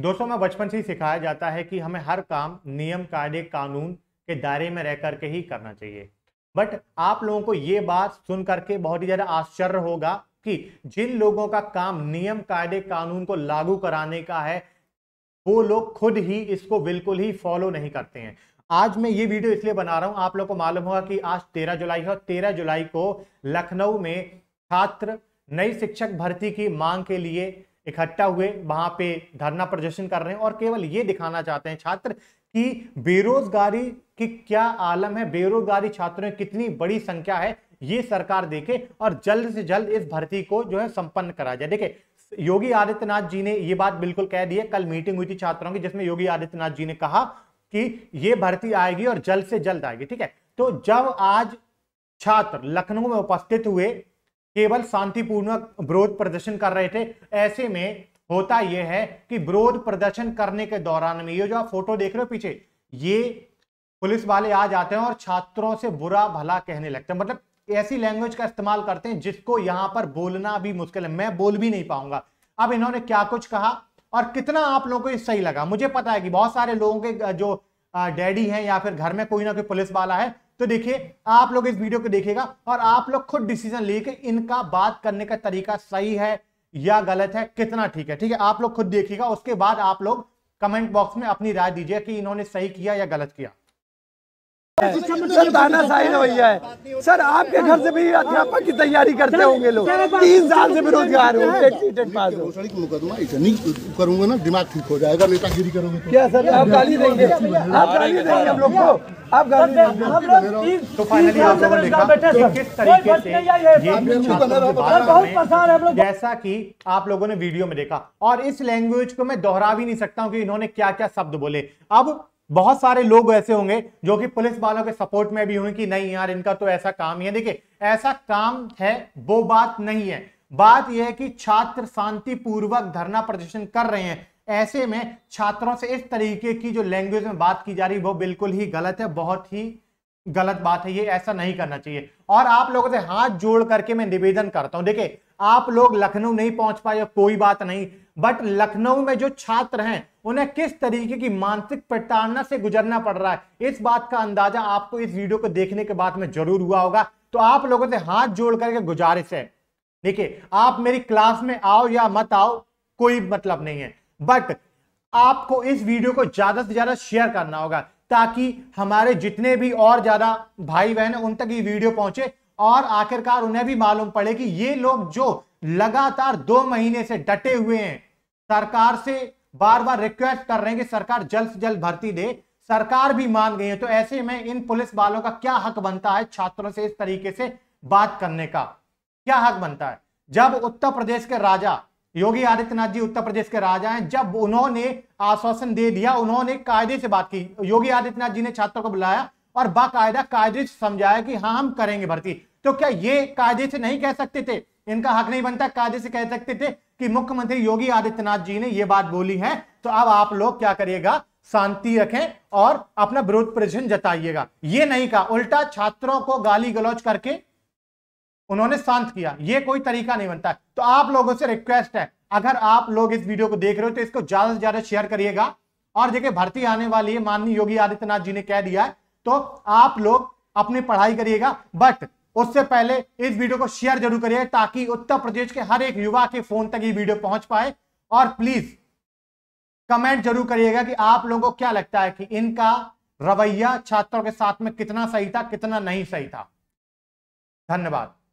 दोस्तों में बचपन से ही सिखाया जाता है कि हमें हर काम नियम कायदे कानून के दायरे में रह करके ही करना चाहिए बट आप लोगों को ये बात सुन करके बहुत ही ज़्यादा आश्चर्य होगा कि जिन लोगों का काम नियम कायदे कानून को लागू कराने का है वो लोग खुद ही इसको बिल्कुल ही फॉलो नहीं करते हैं आज मैं ये वीडियो इसलिए बना रहा हूं आप लोग को मालूम होगा कि आज तेरह जुलाई है और तेरह जुलाई को लखनऊ में छात्र नई शिक्षक भर्ती की मांग के लिए इकट्ठा हुए वहां पे धरना प्रदर्शन कर रहे हैं और केवल ये दिखाना चाहते हैं छात्र कि बेरोजगारी की क्या आलम है बेरोजगारी छात्रों की कितनी बड़ी संख्या है ये सरकार देखे और जल्द से जल्द इस भर्ती को जो है संपन्न कराया जाए देखे योगी आदित्यनाथ जी ने ये बात बिल्कुल कह दी है कल मीटिंग हुई थी छात्रों की जिसमें योगी आदित्यनाथ जी ने कहा कि ये भर्ती आएगी और जल्द से जल्द आएगी ठीक है तो जब आज छात्र लखनऊ में उपस्थित हुए केवल शांतिपूर्वक विरोध प्रदर्शन कर रहे थे ऐसे में होता यह है कि विरोध प्रदर्शन करने के दौरान में ये जो आप फोटो देख रहे हो पीछे ये पुलिस वाले आ जाते हैं और छात्रों से बुरा भला कहने लगते हैं मतलब ऐसी लैंग्वेज का इस्तेमाल करते हैं जिसको यहां पर बोलना भी मुश्किल है मैं बोल भी नहीं पाऊंगा अब इन्होंने क्या कुछ कहा और कितना आप लोगों को ये सही लगा मुझे पता है कि बहुत सारे लोगों के जो डैडी हैं या फिर घर में कोई ना कोई पुलिस वाला है तो देखिए आप लोग इस वीडियो को देखेगा और आप लोग खुद डिसीजन लेके इनका बात करने का तरीका सही है या गलत है कितना ठीक है ठीक है आप लोग खुद देखिएगा उसके बाद आप लोग कमेंट बॉक्स में अपनी राय दीजिए कि इन्होंने सही किया या गलत किया सर तानाशाही है सर आपके घर से भी अध्यापक की तैयारी करते होंगे लोग तीन साल से बेरोजगार करूंगा ना दिमाग ठीक हो जाएगा नेतागिरी करोगे तो। क्या सर आप गाली देंगे आप गाली देंगे हम लोग को अब हम तो तो लोग जैसा कि आप लोगों ने वीडियो में देखा और इस लैंग्वेज को मैं दोहरा भी नहीं सकता हूं कि इन्होंने क्या क्या शब्द बोले अब बहुत सारे लोग ऐसे होंगे जो कि पुलिस वालों के सपोर्ट में भी हुए कि नहीं यार इनका तो ऐसा काम ही है देखिए ऐसा काम है वो बात नहीं है बात यह है कि छात्र शांतिपूर्वक धरना प्रदर्शन कर रहे हैं ऐसे में छात्रों से इस तरीके की जो लैंग्वेज में बात की जा रही है वो बिल्कुल ही गलत है बहुत ही गलत बात है ये ऐसा नहीं करना चाहिए और आप लोगों से हाथ जोड़ करके मैं निवेदन करता हूं देखिए आप लोग लखनऊ नहीं पहुंच पाए कोई बात नहीं बट लखनऊ में जो छात्र हैं उन्हें किस तरीके की मानसिक प्रताड़ना से गुजरना पड़ रहा है इस बात का अंदाजा आपको इस वीडियो को देखने के बाद में जरूर हुआ होगा तो आप लोगों से हाथ जोड़ करके गुजारिश है देखिए आप मेरी क्लास में आओ या मत आओ कोई मतलब नहीं है बट आपको इस वीडियो को ज्यादा से ज्यादा शेयर करना होगा ताकि हमारे जितने भी और ज्यादा भाई बहन है उन तक ये वीडियो पहुंचे और आखिरकार उन्हें भी मालूम पड़े कि ये लोग जो लगातार दो महीने से डटे हुए हैं सरकार से बार बार रिक्वेस्ट कर रहे हैं कि सरकार जल्द से जल्द भर्ती दे सरकार भी मान गई है तो ऐसे में इन पुलिस वालों का क्या हक बनता है छात्रों से इस तरीके से बात करने का क्या हक बनता है जब उत्तर प्रदेश के राजा योगी आदित्यनाथ जी उत्तर प्रदेश के राजा हैं जब उन्होंने आश्वासन दे दिया उन्होंने कायदे से बात की योगी आदित्यनाथ जी ने छात्रों को बुलाया और बाकायदा कायदे से समझाया कि हाँ हम करेंगे भर्ती तो क्या ये कायदे से नहीं कह सकते थे इनका हक नहीं बनता कायदे से कह सकते थे कि मुख्यमंत्री योगी आदित्यनाथ जी ने ये बात बोली है तो अब आप लोग क्या करिएगा शांति रखें और अपना विरोध प्रदर्शन जताइएगा ये नहीं कहा उल्टा छात्रों को गाली गलौज करके उन्होंने शांत किया ये कोई तरीका नहीं बनता तो आप लोगों से रिक्वेस्ट है अगर आप लोग इस वीडियो को देख रहे हो तो इसको ज्यादा से ज्यादा शेयर करिएगा और देखिए भर्ती आने वाली है माननीय योगी आदित्यनाथ जी ने कह दिया है तो आप लोग अपनी पढ़ाई करिएगा बट उससे पहले इस वीडियो को शेयर जरूर करिए ताकि उत्तर प्रदेश के हर एक युवा के फोन तक ये वीडियो पहुंच पाए और प्लीज कमेंट जरूर करिएगा कि आप लोगों को क्या लगता है कि इनका रवैया छात्रों के साथ में कितना सही था कितना नहीं सही था धन्यवाद